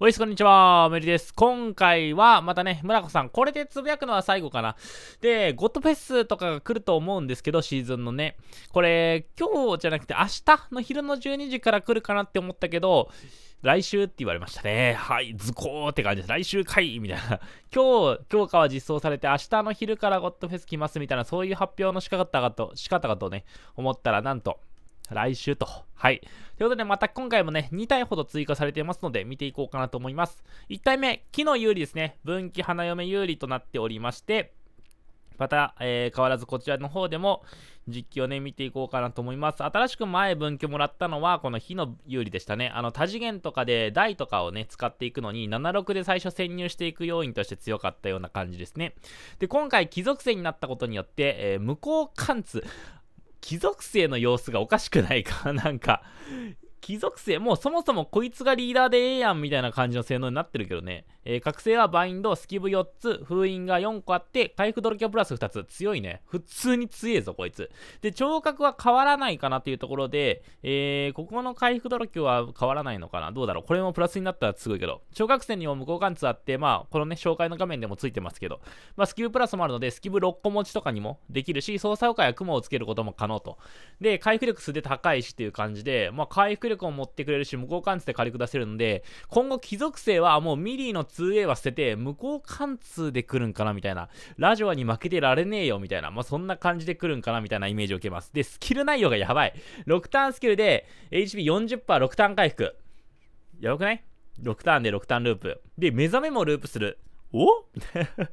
おいす、こんにちは、メリです。今回は、またね、村子さん、これでつぶやくのは最後かな。で、ゴッドフェスとかが来ると思うんですけど、シーズンのね。これ、今日じゃなくて明日の昼の12時から来るかなって思ったけど、来週って言われましたね。はい、ズコーって感じです。来週かいみたいな。今日、強化は実装されて、明日の昼からゴッドフェス来ますみたいな、そういう発表の仕方かと、仕方かとね、思ったら、なんと、来週と。はい。ということで、また今回もね、2体ほど追加されていますので、見ていこうかなと思います。1体目、木の有利ですね。分岐花嫁有利となっておりまして、また、えー、変わらずこちらの方でも実機をね、見ていこうかなと思います。新しく前分岐もらったのは、この火の有利でしたね。あの、多次元とかで台とかをね、使っていくのに、76で最初潜入していく要因として強かったような感じですね。で、今回、貴族性になったことによって、えー、無効貫通。貴族生の様子がおかしくないか なんか、貴属性、もうそもそもこいつがリーダーでええやんみたいな感じの性能になってるけどね。えー、覚醒はバインド、スキブ4つ、封印が4個あって、回復ドロキャプラス2つ。強いね。普通に強えぞ、こいつ。で、聴覚は変わらないかなっていうところで、えー、ここの回復ドロキは変わらないのかなどうだろうこれもプラスになったらすごいけど。聴覚線にも無効貫通あって、まあ、このね、紹介の画面でもついてますけど、まあ、スキブプラスもあるので、スキブ6個持ちとかにもできるし、操作妖怪や雲をつけることも可能と。で、回復力すで高いしっていう感じで、まあ、回復力力も持ってくれるし、無効貫通で火力出せるので、今後貴族性はもうミリーの 2A は捨てて、無効貫通で来るんかなみたいな。ラジオに負けてられねえよみたいな。まあ、そんな感じで来るんかなみたいなイメージを受けます。で、スキル内容がやばい。6ターンスキルで HP40%、6ターン回復。やばくない ?6 ターンで6ターンループ。で、目覚めもループする。おみたいな。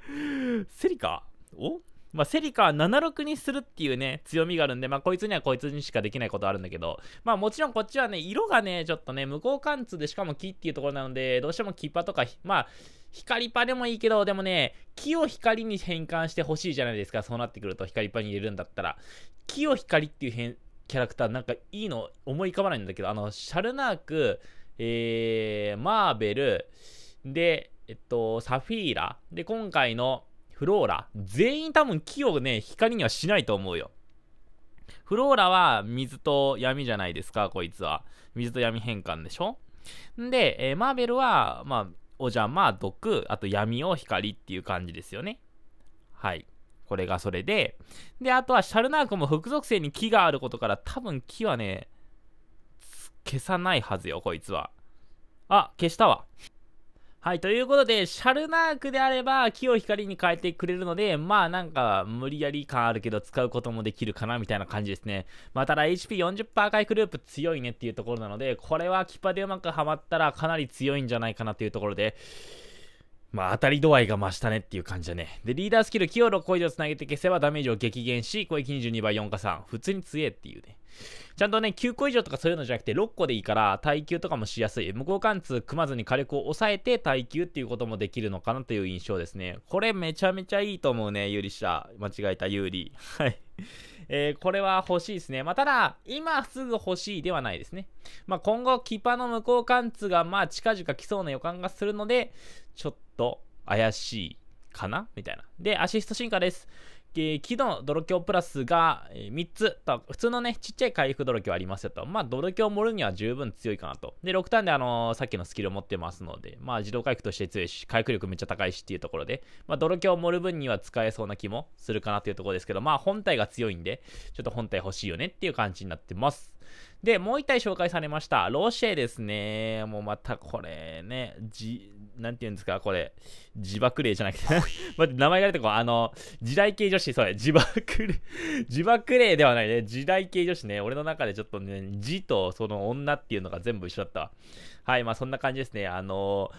セリカおまあ、セリカは76にするっていうね、強みがあるんで、まあ、こいつにはこいつにしかできないことあるんだけど、まあ、もちろんこっちはね、色がね、ちょっとね、無効貫通でしかも木っていうところなので、どうしてもキッパとか、まあ、光パでもいいけど、でもね、木を光に変換してほしいじゃないですか、そうなってくると、光パに入れるんだったら。木を光っていう変、キャラクターなんかいいの思い浮かばないんだけど、あの、シャルナーク、えー、マーベル、で、えっと、サフィーラ、で、今回の、フローラ、全員多分木をね、光にはしないと思うよ。フローラは水と闇じゃないですか、こいつは。水と闇変換でしょんで、えー、マーベルは、まあ、お邪魔、毒、あと闇を光っていう感じですよね。はい。これがそれで。で、あとはシャルナークも副属性に木があることから、多分木はね、消さないはずよ、こいつは。あ、消したわ。はい、ということで、シャルナークであれば、木を光に変えてくれるので、まあなんか、無理やり感あるけど、使うこともできるかな、みたいな感じですね。まあ、ただ HP40% 回グループ強いねっていうところなので、これはキパでうまくはまったらかなり強いんじゃないかなというところで、まあ、当たり度合いが増したねっていう感じだね。で、リーダースキル、キ6個以上繋つなげて消せばダメージを激減し、攻撃22倍、4か3。普通に強えっていうね。ちゃんとね、9個以上とかそういうのじゃなくて、6個でいいから、耐久とかもしやすい。無効貫通組まずに火力を抑えて耐久っていうこともできるのかなという印象ですね。これめちゃめちゃいいと思うね、有利者。間違えた、有利。はい。えー、これは欲しいですね。まあ、ただ、今すぐ欲しいではないですね。まあ、今後、キパの無効貫通が、まあ、近々来そうな予感がするので、ちょっと怪しいかなみたいな。で、アシスト進化です。えー、木の泥鏡プラスが、えー、3つと、普通のね、ちっちゃい回復泥鏡ありますよと。まあ、泥鏡盛るには十分強いかなと。で、6ターンであのー、さっきのスキルを持ってますので、まあ、自動回復として強いし、回復力めっちゃ高いしっていうところで、まあ、泥鏡盛る分には使えそうな気もするかなというところですけど、まあ、本体が強いんで、ちょっと本体欲しいよねっていう感じになってます。で、もう一体紹介されました。ロシェですね。もうまたこれね、じ、なんて言うんですか、これ、自爆霊じゃなくて 待って、名前が出てこあの、時代系女子、それ、自爆霊 自爆霊ではないね。時代系女子ね。俺の中でちょっとね、字とその女っていうのが全部一緒だったわ。はい、まあそんな感じですね。あの、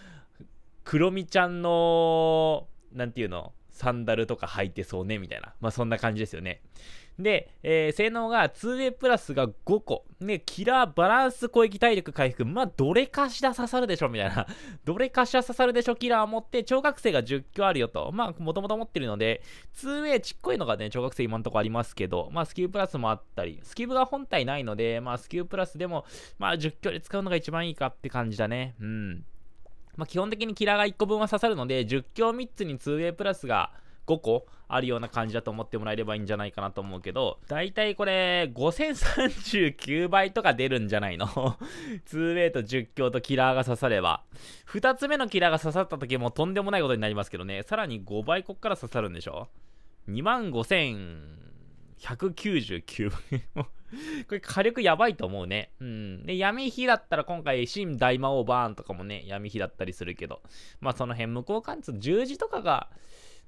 クロミちゃんの、なんていうの、サンダルとか履いてそうね、みたいな。まあそんな感じですよね。で、えー、性能が 2way プラスが5個。で、キラー、バランス、攻撃、体力、回復。まあ、どれかしら刺さるでしょ、みたいな。どれかしら刺さるでしょ、キラー持って、超覚醒が10強あるよと。まあ、もともと持ってるので、2way ちっこいのがね、超覚醒今んとこありますけど、まあ、スキルプラスもあったり、スキルが本体ないので、まあ、スキルプラスでも、まあ、10強で使うのが一番いいかって感じだね。うん。まあ、基本的にキラーが1個分は刺さるので、10強3つに 2way プラスが、5個あるような感じだと思ってもらえればいいんじゃないかなと思うけど、だいたいこれ5039倍とか出るんじゃないの2 ウェイと10強とキラーが刺されば。2つ目のキラーが刺さった時もとんでもないことになりますけどね、さらに5倍こっから刺さるんでしょ ?25199 倍。これ火力やばいと思うね。うん。で、闇火だったら今回、新大魔王バーンとかもね、闇火だったりするけど、まあその辺、無効貫通、十字とかが、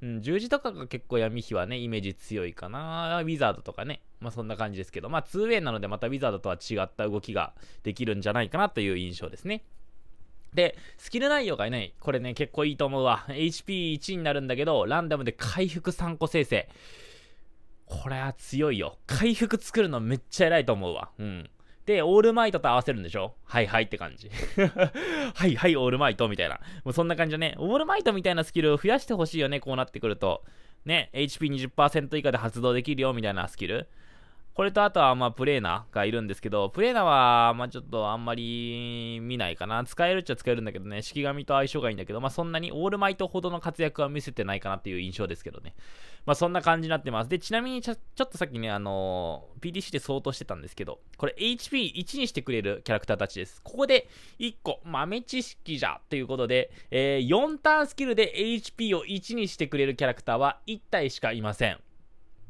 うん、十字とかが結構闇火はね、イメージ強いかな。ウィザードとかね。まあそんな感じですけど、まあ 2way なのでまたウィザードとは違った動きができるんじゃないかなという印象ですね。で、スキル内容がね、これね、結構いいと思うわ。HP1 になるんだけど、ランダムで回復3個生成。これは強いよ。回復作るのめっちゃ偉いと思うわ。うん。で、オールマイトと合わせるんでしょはいはいって感じ。はいはい、オールマイトみたいな。もうそんな感じだね。オールマイトみたいなスキルを増やしてほしいよね、こうなってくると。ね、HP20% 以下で発動できるよみたいなスキル。これとあとは、まあ、プレーナーがいるんですけど、プレーナーは、まあ、ちょっとあんまり見ないかな。使えるっちゃ使えるんだけどね、式神と相性がいいんだけど、まあ、そんなにオールマイトほどの活躍は見せてないかなっていう印象ですけどね。まあ、そんな感じになってます。で、ちなみにちょ、ちょっとさっきね、あのー、PDC で相当してたんですけど、これ HP1 にしてくれるキャラクターたちです。ここで1個、豆知識じゃということで、えー、4ターンスキルで HP を1にしてくれるキャラクターは1体しかいません。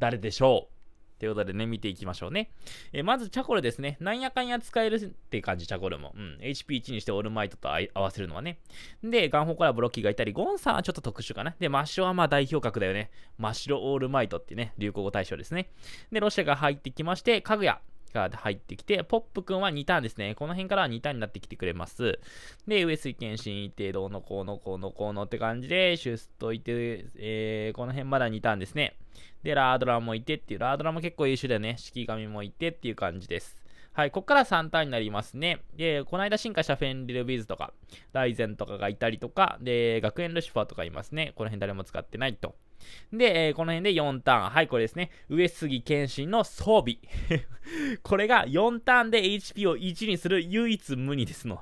誰でしょうということでね、見ていきましょうね。えまず、チャコルですね。なんやかんや使えるって感じ、チャコルも。うん。HP1 にしてオールマイトと合わせるのはね。で、ガンホからブロッキーがいたり、ゴンさんはちょっと特殊かな。で、マッシュはまあ代表格だよね。マッシュオールマイトってね、流行語大賞ですね。で、ロシアが入ってきまして、かぐや。が入ってきて、ポップ君は2ターンですね。この辺からは2ターンになってきてくれます。で、上水健進一定、どうのこうのこうのこうのって感じで、シュースといて、えー、この辺まだ2ターンですね。で、ラードラもいてっていう、ラードラも結構優秀だよね。式神もいてっていう感じです。はい、ここから3ターンになりますね。で、この間進化したフェンリル・ビーズとか、ライゼンとかがいたりとか、で、学園ルシファーとかいますね。この辺誰も使ってないと。で、えー、この辺で4ターン。はい、これですね。上杉謙信の装備。これが4ターンで HP を1にする唯一無二ですの。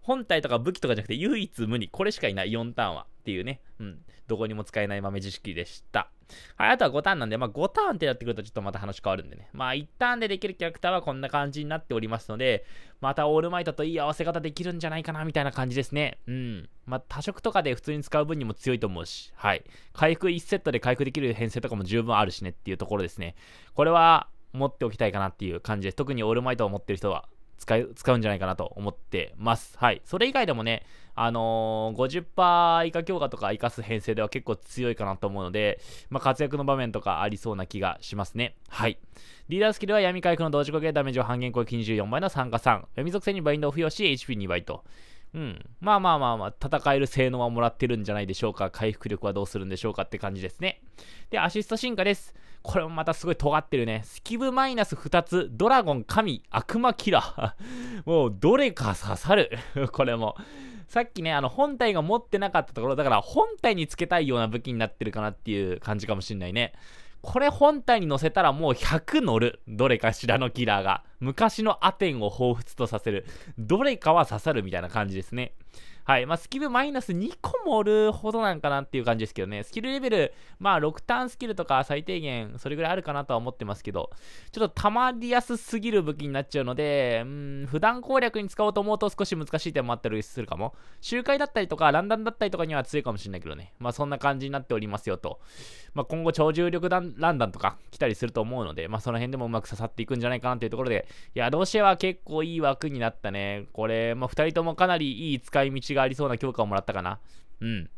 本体とか武器とかじゃなくて唯一無二。これしかいない、4ターンは。っていうね。うん。どこにも使えない豆知識でした。はい、あとは5ターンなんで、まあ、5ターンってなってくるとちょっとまた話変わるんでね。まあ、1ターンでできるキャラクターはこんな感じになっておりますので、またオールマイトといい合わせ方できるんじゃないかな、みたいな感じですね。うん。まあ、多色とかで普通に使う分にも強いと思うし、はい。回復1セットで回復できる編成とかも十分あるしねっていうところですね。これは持っておきたいかなっていう感じです。特にオールマイトを持ってる人は、使う、使うんじゃないかなと思ってます。はい。それ以外でもね、あのー、50%以下強化とか生かす編成では結構強いかなと思うので、まあ、活躍の場面とかありそうな気がしますね。はい。リーダースキルは闇回復の同時攻撃ダメージを半減攻撃24倍の参加3。闇属性にバインドを付与し、HP2 倍と。うん。まあまあまあまあ、戦える性能はもらってるんじゃないでしょうか。回復力はどうするんでしょうかって感じですね。で、アシスト進化です。これもまたすごい尖ってるね。スキブマイナス2つ、ドラゴン、神、悪魔キラー。もう、どれか刺さる。これも。さっきね、あの、本体が持ってなかったところ、だから本体につけたいような武器になってるかなっていう感じかもしんないね。これ本体に乗せたらもう100乗る。どれかしらのキラーが。昔のアテンを彷彿とさせる。どれかは刺さるみたいな感じですね。はい。まあ、スキルマイナス2個盛るほどなんかなっていう感じですけどね。スキルレベル、まあ、6ターンスキルとか最低限、それぐらいあるかなとは思ってますけど、ちょっと溜まりやすすぎる武器になっちゃうので、うん、普段攻略に使おうと思うと少し難しい点もあったりするかも。周回だったりとか、ランダムだったりとかには強いかもしれないけどね。まあ、そんな感じになっておりますよと。まあ、今後、超重力ランダムとか来たりすると思うので、まあ、その辺でもうまく刺さっていくんじゃないかなというところで、いや、ロシアは結構いい枠になったね。これ、まあ、2人ともかなりいい使い道がありそうな評価をもらったかな。うん。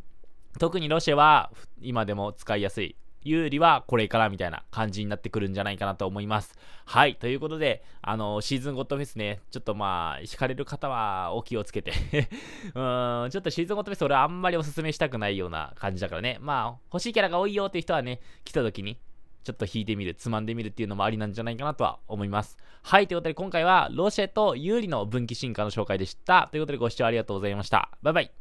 特にロシアは今でも使いやすい。有利はこれからみたいな感じになってくるんじゃないかなと思います。はい。ということで、あの、シーズンゴッドフェスね、ちょっとまあ、惹かれる方はお気をつけて うーん、ちょっとシーズンゴッドフェス俺あんまりおすすめしたくないような感じだからね。まあ、欲しいキャラが多いよっていう人はね、来た時にちょっと引いてみる、つまんでみるっていうのもありなんじゃないかなとは思います。はい、ということで今回はロシェと有利の分岐進化の紹介でした。ということでご視聴ありがとうございました。バイバイ。